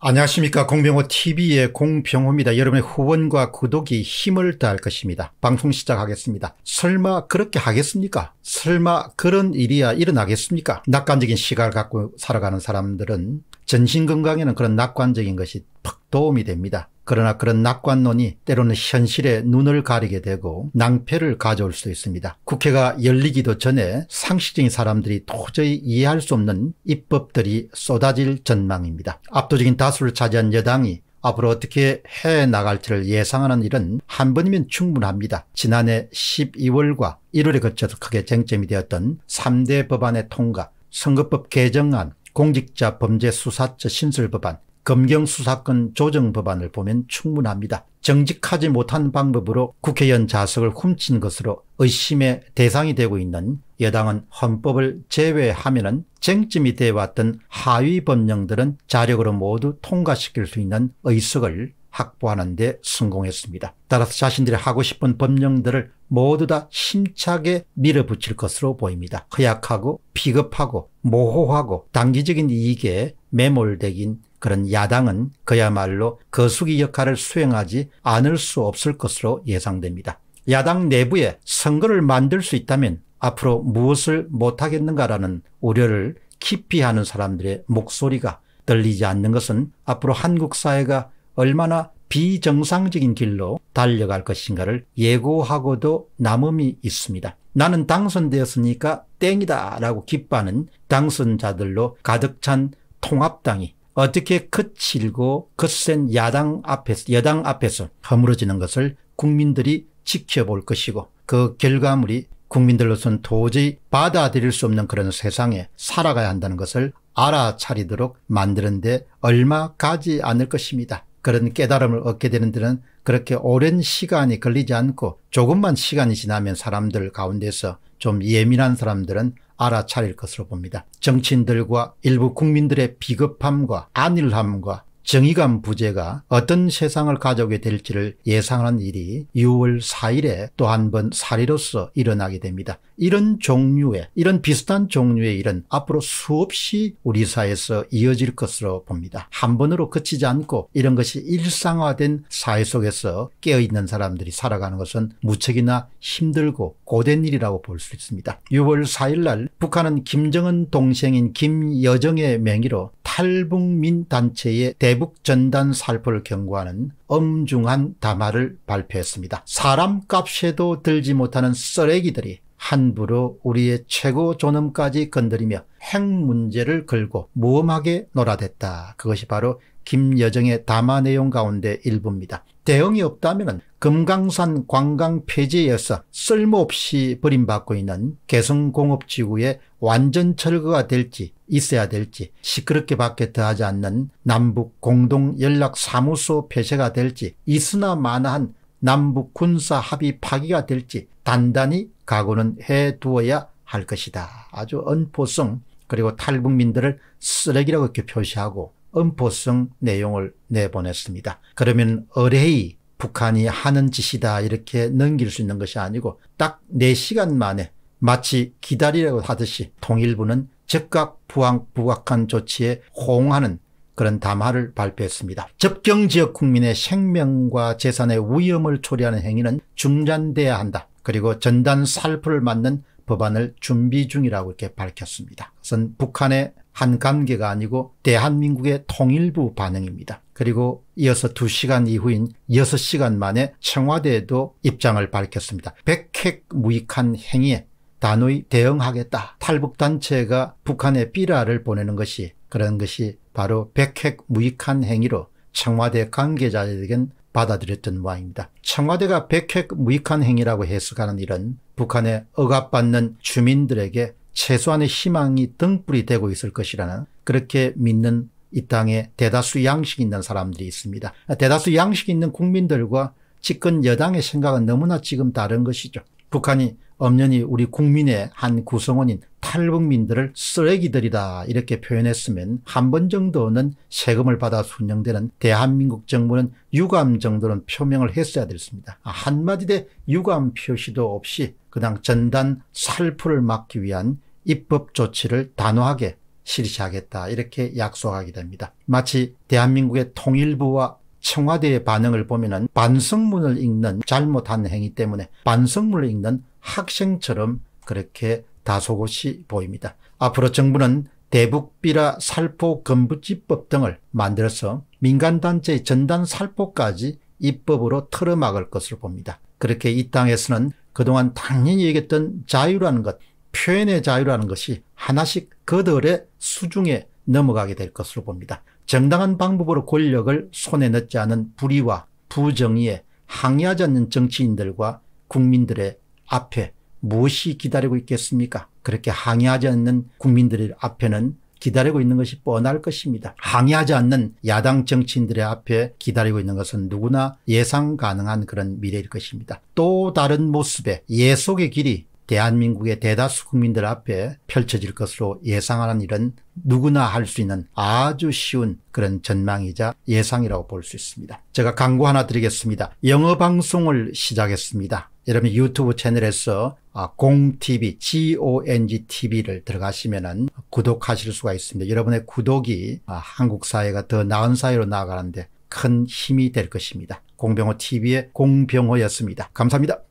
안녕하십니까 공병호 tv의 공병호입니다. 여러분의 후원과 구독이 힘을 다할 것입니다. 방송 시작하겠습니다. 설마 그렇게 하겠습니까? 설마 그런 일이야 일어나겠습니까? 낙관적인 시각을 갖고 살아가는 사람들은 전신 건강에는 그런 낙관적인 것이 퍽 도움이 됩니다. 그러나 그런 낙관론이 때로는 현실에 눈을 가리게 되고 낭패를 가져올 수도 있습니다. 국회가 열리기도 전에 상식적인 사람들이 도저히 이해할 수 없는 입법들이 쏟아질 전망입니다. 압도적인 다수를 차지한 여당이 앞으로 어떻게 해 나갈지를 예상하는 일은 한 번이면 충분합니다. 지난해 12월과 1월에 거쳐서 크게 쟁점이 되었던 3대 법안의 통과, 선거법 개정안, 공직자 범죄 수사처 신설 법안, 검경수사권 조정 법안을 보면 충분합니다. 정직하지 못한 방법으로 국회의원 자석을 훔친 것으로 의심의 대상이 되고 있는 여당은 헌법을 제외하면 쟁점이 되어왔던 하위 법령들은 자력으로 모두 통과시킬 수 있는 의석을 확보하는 데 성공했습니다. 따라서 자신들이 하고 싶은 법령들을 모두 다 심차게 밀어붙일 것으로 보입니다. 허약하고 비겁하고 모호하고 단기적인 이익에 매몰되긴 그런 야당은 그야말로 거수기 역할을 수행하지 않을 수 없을 것으로 예상됩니다. 야당 내부에 선거를 만들 수 있다면 앞으로 무엇을 못하겠는가라는 우려를 깊이 하는 사람들의 목소리가 들리지 않는 것은 앞으로 한국 사회가 얼마나 비정상적인 길로 달려갈 것인가를 예고하고도 남음이 있습니다. 나는 당선되었으니까 땡이다 라고 기뻐하는 당선자들로 가득 찬 통합당이 어떻게 거칠고 거센 야당 앞에서 여당 앞에서 허물어지는 것을 국민들이 지켜볼 것이고 그 결과물이 국민들로서는 도저히 받아들일 수 없는 그런 세상에 살아가야 한다는 것을 알아차리도록 만드는데 얼마 가지 않을 것입니다. 그런 깨달음을 얻게 되는 데는 그렇게 오랜 시간이 걸리지 않고 조금만 시간이 지나면 사람들 가운데서 좀 예민한 사람들은 알아차릴 것으로 봅니다. 정치인들과 일부 국민들의 비겁함과 안일함과 정의감 부재가 어떤 세상을 가져오게 될지를 예상하는 일이 6월 4일에 또 한 번 사례로서 일어나게 됩니다. 이런 종류의 이런 비슷한 종류의 일은 앞으로 수없이 우리 사회에서 이어질 것으로 봅니다. 한 번으로 그치지 않고 이런 것이 일상화된 사회 속에서 깨어있는 사람들이 살아가는 것은 무척이나 힘들고 고된 일이라고 볼 수 있습니다. 6월 4일 날 북한은 김정은 동생인 김여정의 명의로 탈북민 단체의 대북 전단 살포를 경고하는 엄중한 담화를 발표했습니다. 사람값에도 들지 못하는 쓰레기들이 함부로 우리의 최고 존엄까지 건드리며 핵 문제를 걸고 무엄하게 놀아댔다. 그것이 바로 김여정의 담화 내용 가운데 일부입니다. 대응이 없다면 금강산 관광 폐지에서 쓸모없이 버림받고 있는 개성공업지구의 완전 철거가 될지 있어야 될지 시끄럽게 밖에 더하지 않는 남북 공동연락사무소 폐쇄가 될지 있으나 마나한 남북 군사 합의 파기가 될지 단단히 각오는 해두어야 할 것이다. 아주 언포성 그리고 탈북민들을 쓰레기라고 이렇게 표시하고 엄포성 내용을 내보냈습니다. 그러면 어레이 북한이 하는 짓이다 이렇게 넘길 수 있는 것이 아니고 딱 4시간 만에 마치 기다리라고 하듯이 통일부는 즉각 부항 부각한 조치에 호응하는 그런 담화를 발표했습니다. 접경 지역 국민의 생명과 재산의 위험을 초래하는 행위는 중단돼야 한다. 그리고 전단 살포를 맞는 법안을 준비 중이라고 이렇게 밝혔습니다. 우선 북한의 한 관계가 아니고 대한민국의 통일부 반응입니다. 그리고 이어서 2시간 이후인 6시간 만에 청와대에도 입장을 밝혔습니다. 백핵 무익한 행위에 단호히 대응하겠다. 탈북단체가 북한에 삐라를 보내는 것이 그런 것이 바로 백핵 무익한 행위로 청와대 관계자에겐 들 받아들였던 모양입니다. 청와대가 백핵 무익한 행위라고 해석하는 일은 북한에 억압받는 주민들에게 최소한의 희망이 등불이 되고 있을 것이라는 그렇게 믿는 이 땅에 대다수 양식 있는 사람들이 있습니다. 대다수 양식 있는 국민들과 집권 여당의 생각은 너무나 지금 다른 것이죠. 북한이 엄연히 우리 국민의 한 구성원인 탈북민들을 쓰레기들이다 이렇게 표현했으면 한 번 정도는 세금을 받아 순영되는 대한민국 정부는 유감 정도는 표명을 했어야 됐습니다. 아, 한마디 대 유감 표시도 없이 그냥 전단 살포를 막기 위한 입법 조치를 단호하게 실시하겠다 이렇게 약속하게 됩니다. 마치 대한민국의 통일부와 청와대의 반응을 보면 은 반성문을 읽는 잘못한 행위 때문에 반성문을 읽는 학생처럼 그렇게 다소곳이 보입니다. 앞으로 정부는 대북비라 살포 건부지법 등을 만들어서 민간단체의 전단 살포까지 입법으로 틀어막을 것으로 봅니다. 그렇게 이 땅에서는 그동안 당연히 얘기했던 자유라는 것, 표현의 자유라는 것이 하나씩 그들의 수중에 넘어가게 될 것으로 봅니다. 정당한 방법으로 권력을 손에 넣지 않은 불의와 부정의에 항의하지 않는 정치인들과 국민들의 앞에 무엇이 기다리고 있겠습니까? 그렇게 항의하지 않는 국민들의 앞에는 기다리고 있는 것이 뻔할 것입니다. 항의하지 않는 야당 정치인들의 앞에 기다리고 있는 것은 누구나 예상 가능한 그런 미래일 것입니다. 또 다른 모습의 예속의 길이 대한민국의 대다수 국민들 앞에 펼쳐질 것으로 예상하는 일은 누구나 할 수 있는 아주 쉬운 그런 전망이자 예상이라고 볼 수 있습니다. 제가 광고 하나 드리겠습니다. 영어 방송을 시작했습니다. 여러분 유튜브 채널에서 아, 공TV, GONGTV를 들어가시면 구독하실 수가 있습니다. 여러분의 구독이 아, 한국 사회가 더 나은 사회로 나아가는데 큰 힘이 될 것입니다. 공병호 TV의 공병호였습니다. 감사합니다.